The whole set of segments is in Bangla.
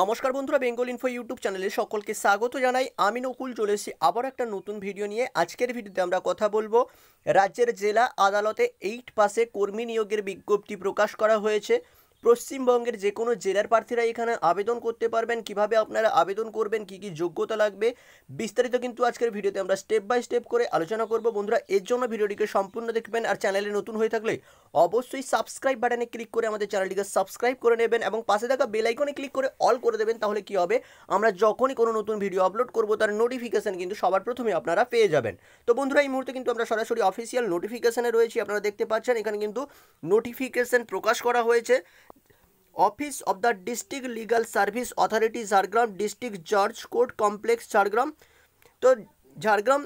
নমস্কার বন্ধুরা বেঙ্গল ইনফো ইউটিউব চ্যানেলে সকলকে স্বাগত জানাই আমি নকুল চলে এসেছি আবার একটা নতুন ভিডিও নিয়ে আজকের ভিডিওতে আমরা কথা বলবো রাজ্যের জেলা আদালতে এইট পাসে কর্মী নিয়োগের বিজ্ঞপ্তি প্রকাশ করা হয়েছে পশ্চিমবঙ্গের যে কোনো জেলার প্রার্থীরা এখানে আবেদন করতে পারবেন কিভাবে আপনারা আবেদন করবেন কি কি যোগ্যতা লাগবে বিস্তারিত কিন্তু আজকের ভিডিওতে আমরা স্টেপ বাই স্টেপ করে আলোচনা করব বন্ধুরা এর জন্য ভিডিওটিকে সম্পূর্ণ দেখবেন আর চ্যানেলে নতুন হয়ে থাকলে অবশ্যই সাবস্ক্রাইব বাটনে ক্লিক করে আমাদের চ্যানেলটিকে সাবস্ক্রাইব করে নেবেন এবং পাশে থাকা বেল আইকনে ক্লিক করে অল করে দেবেন তাহলে কি হবে আমরা যখনই কোনো নতুন ভিডিও আপলোড করব তার নোটিফিকেশান কিন্তু সবার প্রথমে আপনারা পেয়ে যাবেন তো বন্ধুরা এই মুহূর্তে কিন্তু আমরা সরাসরি অফিসিয়াল নোটিফিকেশানে রয়েছি আপনারা দেখতে পাচ্ছেন এখানে কিন্তু নোটিফিকেশান প্রকাশ করা হয়েছে office of the district legal service authority Jhargram district judge court complex Jhargram তো ঝাড়গ্রাম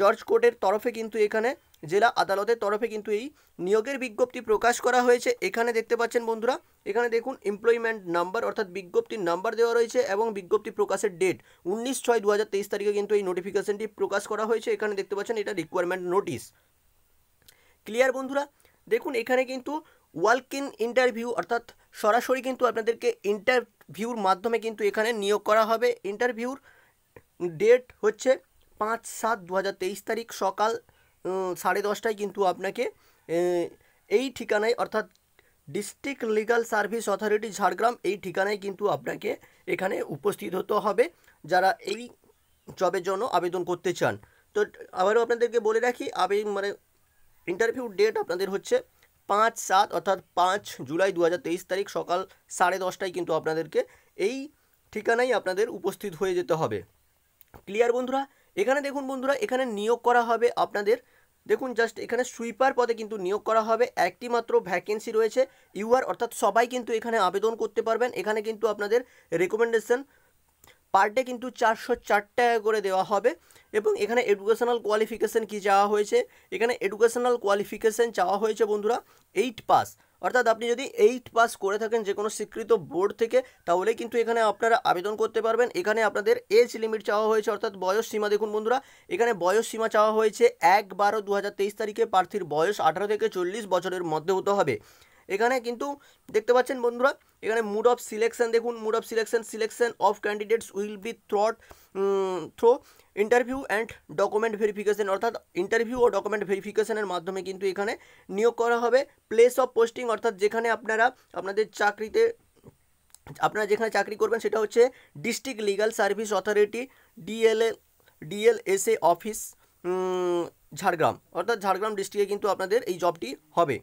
জর্জ কোর্টের তরফে কিন্তু এখানে জেলা আদালতের তরফে কিন্তু এই নিয়োগের বিজ্ঞপ্তি প্রকাশ করা হয়েছে এখানে দেখতে পাচ্ছেন বন্ধুরা এখানে দেখুন এমপ্লয়মেন্ট নাম্বার অর্থাৎ বিজ্ঞপ্তির নাম্বার দেওয়া রয়েছে এবং বিজ্ঞপ্তি প্রকাশের ডেট উনিশ ছয় দু তারিখে কিন্তু এই নোটিফিকেশনটি প্রকাশ করা হয়েছে এখানে দেখতে পাচ্ছেন এটা রিকোয়ারমেন্ট নোটিশ ক্লিয়ার বন্ধুরা দেখুন এখানে কিন্তু ওয়ার্ক ইন ইন্টারভিউ অর্থাৎ সরাসরি কিন্তু আপনাদেরকে ইন্টারভিউর মাধ্যমে কিন্তু এখানে নিয়োগ করা হবে ইন্টারভিউর ডেট হচ্ছে পাঁচ সাত দু তারিখ সকাল সাড়ে দশটায় কিন্তু আপনাকে এই ঠিকানায় অর্থাৎ district legal service authority Jhargram এই ঠিকানায় কিন্তু আপনাকে এখানে উপস্থিত হতে হবে যারা এই জবের জন্য আবেদন করতে চান তো আবারও আপনাদেরকে বলে রাখি আবে মানে ইন্টারভিউ ডেট আপনাদের হচ্ছে পাঁচ সাত অর্থাৎ পাঁচ জুলাই দু তারিখ সকাল সাড়ে দশটায় কিন্তু আপনাদেরকে এই ঠিকানায় আপনাদের উপস্থিত হয়ে যেতে হবে ক্লিয়ার বন্ধুরা এখানে দেখুন বন্ধুরা এখানে নিয়োগ করা হবে আপনাদের দেখুন জাস্ট এখানে সুইপার পদে কিন্তু নিয়োগ করা হবে একটি মাত্র ভ্যাকেন্সি রয়েছে ইউআর অর্থাৎ সবাই কিন্তু এখানে আবেদন করতে পারবেন এখানে কিন্তু আপনাদের রেকমেন্ডেশন পার ডে কিন্তু চারশো চার টাকা করে দেওয়া হবে এবং এখানে এডুকেশনাল কোয়ালিফিকেশান কি চাওয়া হয়েছে এখানে এডুকেশনাল কোয়ালিফিকেশান চাওয়া হয়েছে বন্ধুরা এইট পাস অর্থাৎ আপনি যদি এইট পাস করে থাকেন যে কোনো স্বীকৃত বোর্ড থেকে তাহলে কিন্তু এখানে আপনারা আবেদন করতে পারবেন এখানে আপনাদের এজ লিমিট চাওয়া হয়েছে অর্থাৎ বয়স সীমা দেখুন বন্ধুরা এখানে বয়স সীমা চাওয়া হয়েছে এক বারো দু তারিখে প্রার্থীর বয়স আঠারো থেকে চল্লিশ বছরের মধ্যে হতে হবে এখানে কিন্তু দেখতে পাচ্ছেন বন্ধুরা এখানে মুড অফ সিলেকশন দেখুন mode of selection selection of candidates will be through through interview and document verification অর্থাৎ ইন্টারভিউ ও ডকুমেন্ট ভেরিফিকেশানের মাধ্যমে কিন্তু এখানে নিয়োগ করা হবে প্লেস অফ পোস্টিং অর্থাৎ যেখানে আপনারা আপনাদের চাকরিতে আপনারা যেখানে চাকরি করবেন সেটা হচ্ছে district legal service authority DLA DLSA office Jhargram অর্থাৎ ঝাড়গ্রাম ডিস্ট্রিক্টে কিন্তু আপনাদের এই জবটি হবে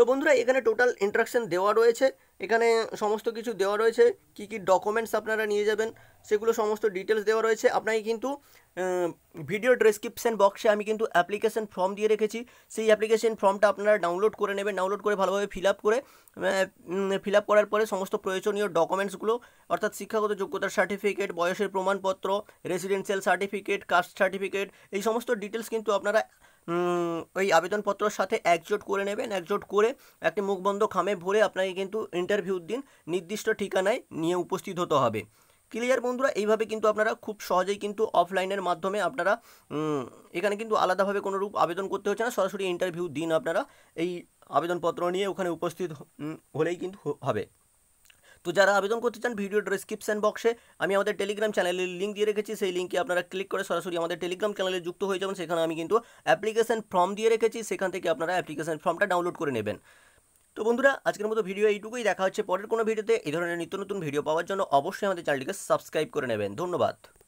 তো বন্ধুরা এখানে টোটাল ইন্ট্রাকশন দেওয়া রয়েছে এখানে সমস্ত কিছু দেওয়া রয়েছে কি কি ডকুমেন্টস আপনারা নিয়ে যাবেন সেগুলো সমস্ত ডিটেলস দেওয়া রয়েছে আপনাকে কিন্তু ভিডিও ডেসক্রিপশান বক্সে আমি কিন্তু অ্যাপ্লিকেশান ফর্ম দিয়ে রেখেছি সেই অ্যাপ্লিকেশান ফর্মটা আপনারা ডাউনলোড করে নেবেন ডাউনলোড করে ভালোভাবে ফিল আপ করে ফিল আপ করার পরে সমস্ত প্রয়োজনীয় ডকুমেন্টসগুলো অর্থাৎ শিক্ষাগত যোগ্যতার সার্টিফিকেট বয়সের প্রমাণপত্র রেসিডেন্সিয়াল সার্টিফিকেট কাস্ট সার্টিফিকেট এই সমস্ত ডিটেলস কিন্তু আপনারা ওই আবেদনপত্রর সাথে একজোট করে নেবেন একজোট করে একটি মুখবন্ধ খামে ভরে আপনাকে কিন্তু ইন্টারভিউর দিন নির্দিষ্ট ঠিকানায় নিয়ে উপস্থিত হতে হবে ক্লিয়ার বন্ধুরা এইভাবে কিন্তু আপনারা খুব সহজেই কিন্তু অফলাইনের মাধ্যমে আপনারা এখানে কিন্তু আলাদাভাবে কোনো রূপ আবেদন করতে হচ্ছে না সরাসরি ইন্টারভিউ দিন আপনারা এই আবেদনপত্র নিয়ে ওখানে উপস্থিত হলেই কিন্তু হবে তো যারা আবেদন করতে চান ভিডিও ডিসক্রিপশন বক্সে আমি আমাদের টেলিগ্রাম চ্যানেলের লিঙ্ক দিয়ে রেখেছি সেই লিঙ্কে আপনারা ক্লিক করে সরাসরি আমাদের টেলিগ্রাম চ্যানেলে যুক্ত হয়ে যাবেন সেখানে আমি কিন্তু অ্যাপ্লিকেশন ফর্ম দিয়ে রেখেছি সেখান থেকে আপনারা অ্যাপ্লিকেশান ফর্মটা ডাউনলোড করে নেবেন তো বন্ধুরা আজকের মতো ভিডিও এইটুকুই দেখা হচ্ছে পরের কোনো ভিডিওতে এই ধরনের নিত্য নতুন ভিডিও পাওয়ার জন্য অবশ্যই আমাদের চ্যানেলটিকে সাবস্ক্রাইব করে নেবেন ধন্যবাদ